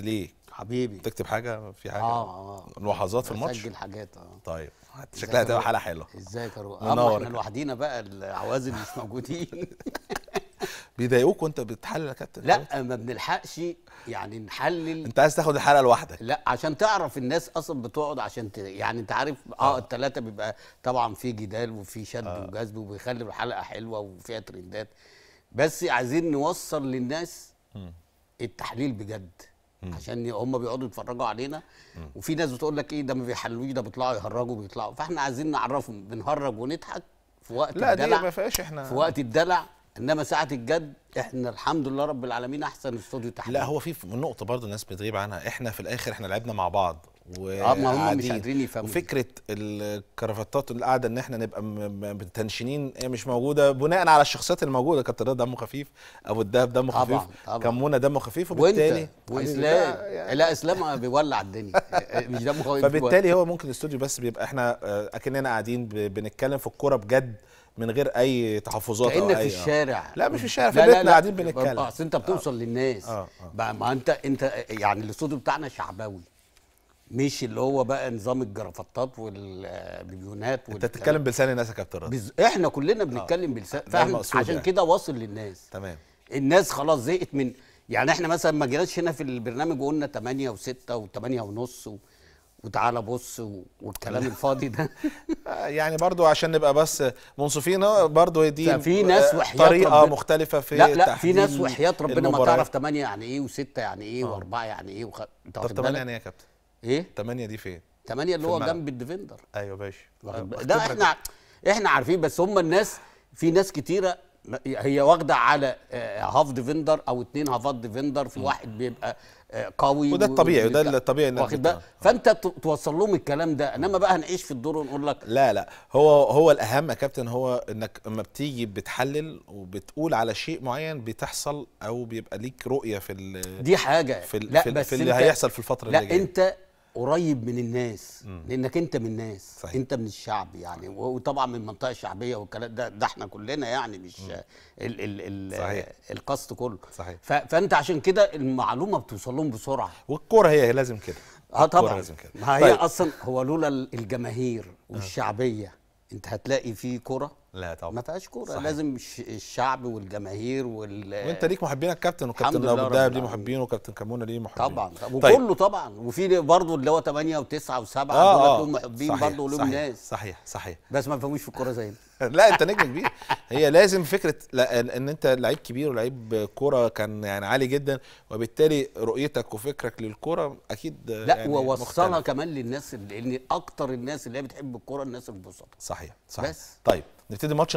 ليه؟ حبيبي تكتب حاجه في حاجه اه اه ملاحظات في الماتش بسجل حاجات اه طيب شكلها هتبقى حاله حلوه ازيك آه، يا احنا لوحدينا بقى العوازل مش موجودين بيضايقوك وانت بتحلل يا كابتن لا ما بنلحقش يعني نحلل انت عايز تاخد الحلقه لوحدك لا عشان تعرف الناس اصلا بتقعد عشان ت... يعني انت عارف اه, آه. الثلاثه بيبقى طبعا في جدال وفي شد آه. وجذب وبيخلي الحلقه حلوه وفيها ترندات بس عايزين نوصل للناس م. التحليل بجد عشان هم بيقعدوا يتفرجوا علينا وفي ناس بتقول لك ايه ده ما بيحلوش ده بيطلعوا يهرجوا بيطلعوا فاحنا عايزين نعرفهم بنهرج ونضحك في وقت لا الدلع دي ما فيهاش احنا في وقت الدلع انما ساعه الجد احنا الحمد لله رب العالمين احسن استوديو تحليل لا هو في نقطه برضه الناس بتغيب عنها احنا في الاخر احنا لعبنا مع بعض وعاديين آه، مش قادرين يفهموا وفكره الكرافتات القاعده ان احنا نبقى متنشنين مش موجوده بناء على الشخصيات الموجوده كابتن رضا دمه خفيف ابو الدهب دمه خفيف كمونه دمه خفيف وبالتالي واسلام لا اسلام بيولع الدنيا مش دمه خفيف فبالتالي هو ممكن الاستوديو بس بيبقى احنا آه، اكننا قاعدين بنتكلم في الكوره بجد من غير اي تحفظات كأن او في أي الشارع لا مش في الشارع في بيتنا قاعدين بنتكلم اصل انت بتوصل آه. للناس آه. آه. ما انت انت يعني الاستوديو بتاعنا شعبوي مش اللي هو بقى نظام الجرافطات والبيبيونات انت بتتكلم بلسان الناس يا كابتن بز... احنا كلنا آه. بنتكلم بلسان فاهم عشان يعني. كده واصل للناس تمام الناس خلاص زهقت من يعني احنا مثلا ما جيناش هنا في البرنامج وقلنا 8 و6 و8 ونص و... وتعالى بص و... والكلام الفاضي ده آه، يعني برضو عشان نبقى بس منصفين آه، برضو دي في ناس وحيات طريقه ربنا مختلفه في لا لا في ناس وحياة ربنا المباراة. ما تعرف 8 يعني ايه و6 يعني ايه و4 يعني ايه وخ... طب 8 يعني ايه يا كابتن ايه 8 دي فين 8 اللي هو الملعب. جنب الديفندر ايوه باشا ده آه، احنا احنا عارفين بس هم الناس في ناس كتيره هي واخده على هاف آه، ديفندر او اتنين هافات ديفندر في واحد بيبقى آه، قوي وده الطبيعي وده الطبيعي واخد بقى فانت توصل لهم الكلام ده انما بقى هنعيش في الدور ونقول لك لا لا هو هو الاهم يا كابتن هو انك اما بتيجي بتحلل وبتقول على شيء معين بتحصل او بيبقى ليك رؤيه في دي حاجه في لا في بس اللي هيحصل في الفتره اللي جايه لا انت قريب من الناس م. لانك انت من الناس صحيح. انت من الشعب يعني وطبعا من منطقه شعبيه والكلام ده ده احنا كلنا يعني مش ال ال ال صحيح. القصد كله صحيح. فانت عشان كده المعلومه بتوصل لهم بسرعه والكوره هي لازم كده اه طبعا لازم كده. ما هي طيب. اصلا هو لولا الجماهير آه. والشعبيه انت هتلاقي في كره لا طبعا ما فيهاش كوره لازم الشعب والجماهير وال وانت ليك محبينك كابتن وكابتن ابو الدهب ليه محبين وكابتن كمونه ليه محبين طبعا طبعا طيب. وكله طبعا وفي برضه اللي هو 8 و9 و7 دول آه. محبين برضه ولهم ناس صحيح صحيح بس ما بيفهموش في الكوره زينا لا انت نجم كبير هي لازم فكره ان انت لعيب كبير ولعيب كوره كان يعني عالي جدا وبالتالي رؤيتك وفكرك للكوره اكيد لا يعني ووصلها كمان للناس لان اكتر الناس اللي هي بتحب الكوره الناس البسطاء صحيح صحيح بس طيب نبتدي ماتش